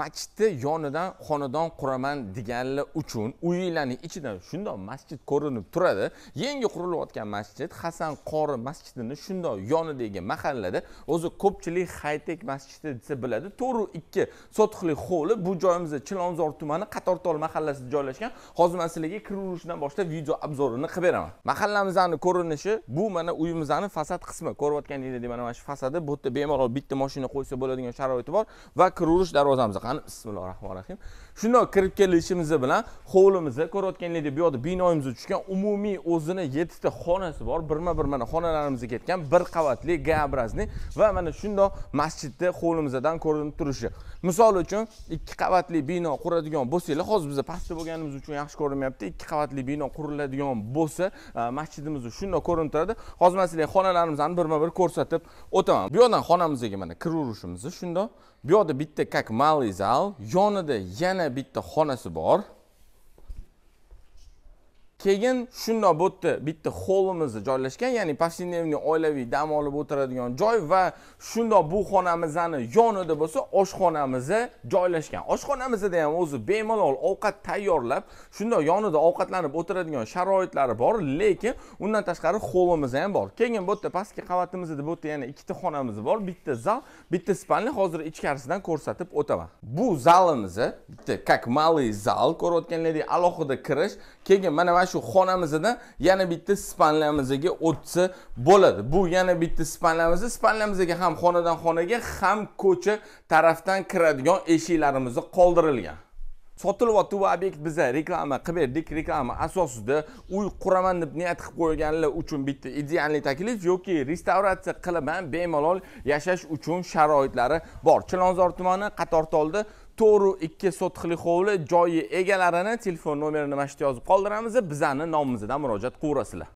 masjidni yonidan xonadon quraman deganlar uchun uylarni ichidan shundoq masjid ko'rinib turadi yangi qurilayotgan masjid hasan qori masjidini shundoq yonidagi mahallada o'zi ko'pchilik haytek masjidi desa biladi to'g'ri ikki sotixli hovli bu joyimizda chilonzor tumani qatortol mahallasida joylashgan hozir man sizlarga kirishdan boshlab video obzorini qilib beraman mahallamizni ko'rinishi bu mana uyimizni fasad qismi ko'rayotganingizdek mana mana shu fasadi bu yerda bemalol bitta mashina qo'ysa bo'ladigan sharoiti bor va kirish darvozamiz qani bismillahi rohmanir rohim shundoq kirib kelishimiz bilan hovlimizni ko'rayotganinglardek bu yoqda binoyimizga tushgan umumiy o'zini yettita xonasi bor birma bir mana xonalarimizga ketgan bir qavatli g образный va mana shundoq masjidni hovlimizdan ko'rinib turishi misol uchun ikki qavatli bino quradigan bo'lsanglar hozir biza pastda bo'lganimiz uchun yaxshi ko'rinmayapti ikki qavatli bino quriladigan bo'lsa e, masjidimiz shundoq ko'rinib turadi hozir man sizlarga xonalarimizni birma bir ko'rsatib o'taman bu yoqdan xonamizga mana kiraverishimiz shundoq bu yoqda bitta как малый zal yonida yana bitta xonasi bor keyin shundoq bu yerda bitta hovlimizni joylashgan ya'ni повседневный oilaviy dam olib o'tiradigan joy va shundoq bu xonamizni yonida bo'lsa oshxonamiz joylashgan oshxonamizda ham o'zi bemalol ovqat tayyorlab shundoq yonida ovqatlanib o'tiradigan sharoitlari bor lekin undan tashqari hovlimiz ham bor keyin bu yerda pastki qavatimizda bu yerda yana ikkita xonamiz bor bitta zal bitta spalni hozir ichkarisidan ko'rsatib o'taman bu zalimizni bitta как малый зал ko'rayotganlaringdek alohida kirish keyin mana mana shu xonamizdan yana bitta spanlamizga o'tsa bo'ladi bu yana bitta spanlamiz spanlamizga ham xonadan xonaga ham ko'cha tarafdan kiradigan eshiklarimiz qoldirilgan sotilyapti bu obyekt biza reklama qilib berdik reklama asosida uy quraman deb niyat qilib qo'yganlar uchun bitta idealniy taklif yoki restavratsiya qilaman bemalol yashash uchun sharoitlari bor chilonzor tumani qatortolda to'g'ri ikki hovli joyi egalarini telefon nomerini mana shu yerda yozib qoldiramiz bizani nomimizdan murojaat qilaverasizlar